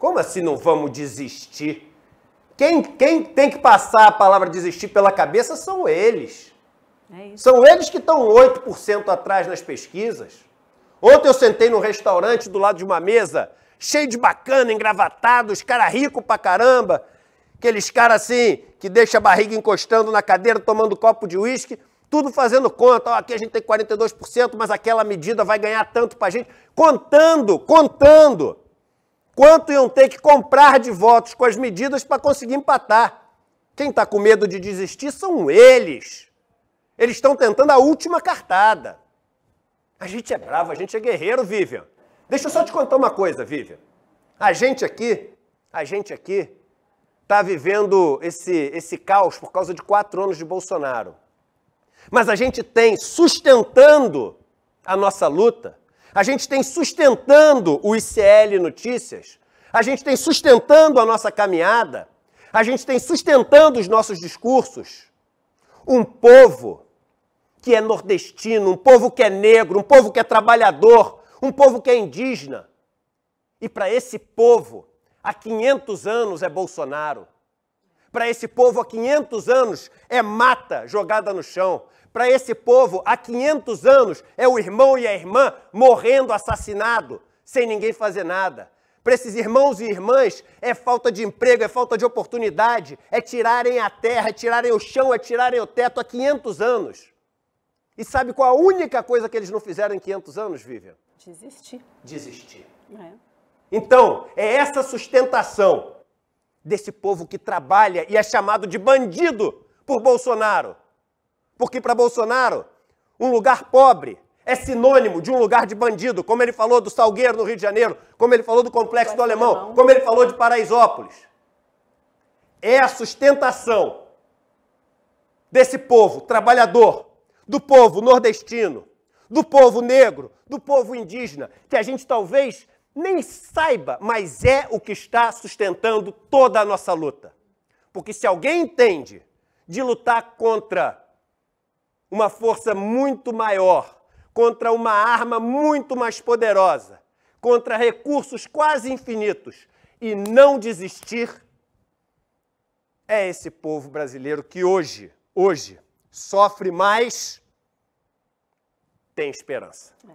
Como assim não vamos desistir? Quem, quem tem que passar a palavra desistir pela cabeça são eles. É são eles que estão 8% atrás nas pesquisas. Ontem eu sentei num restaurante do lado de uma mesa, cheio de bacana, engravatado, os caras ricos pra caramba. Aqueles caras assim, que deixa a barriga encostando na cadeira, tomando copo de uísque, tudo fazendo conta. Oh, aqui a gente tem 42%, mas aquela medida vai ganhar tanto pra gente. Contando, contando quanto iam ter que comprar de votos com as medidas para conseguir empatar. Quem está com medo de desistir são eles. Eles estão tentando a última cartada. A gente é bravo, a gente é guerreiro, Vivian. Deixa eu só te contar uma coisa, Vivian. A gente aqui, a gente aqui, está vivendo esse, esse caos por causa de quatro anos de Bolsonaro. Mas a gente tem sustentando a nossa luta, a gente tem sustentando o ICL Notícias, a gente tem sustentando a nossa caminhada, a gente tem sustentando os nossos discursos um povo que é nordestino, um povo que é negro, um povo que é trabalhador, um povo que é indígena. E para esse povo, há 500 anos é Bolsonaro. Para esse povo, há 500 anos é mata jogada no chão. Para esse povo, há 500 anos é o irmão e a irmã morrendo assassinado, sem ninguém fazer nada para esses irmãos e irmãs é falta de emprego, é falta de oportunidade, é tirarem a terra, é tirarem o chão, é tirarem o teto há 500 anos. E sabe qual a única coisa que eles não fizeram em 500 anos, Vivian? Desistir. Desistir. É. Então, é essa sustentação desse povo que trabalha e é chamado de bandido por Bolsonaro. Porque para Bolsonaro, um lugar pobre é sinônimo de um lugar de bandido, como ele falou do Salgueiro no Rio de Janeiro, como ele falou do Complexo do Alemão, como ele falou de Paraisópolis. É a sustentação desse povo trabalhador, do povo nordestino, do povo negro, do povo indígena, que a gente talvez nem saiba, mas é o que está sustentando toda a nossa luta. Porque se alguém entende de lutar contra uma força muito maior contra uma arma muito mais poderosa, contra recursos quase infinitos e não desistir, é esse povo brasileiro que hoje, hoje, sofre mais, tem esperança. É.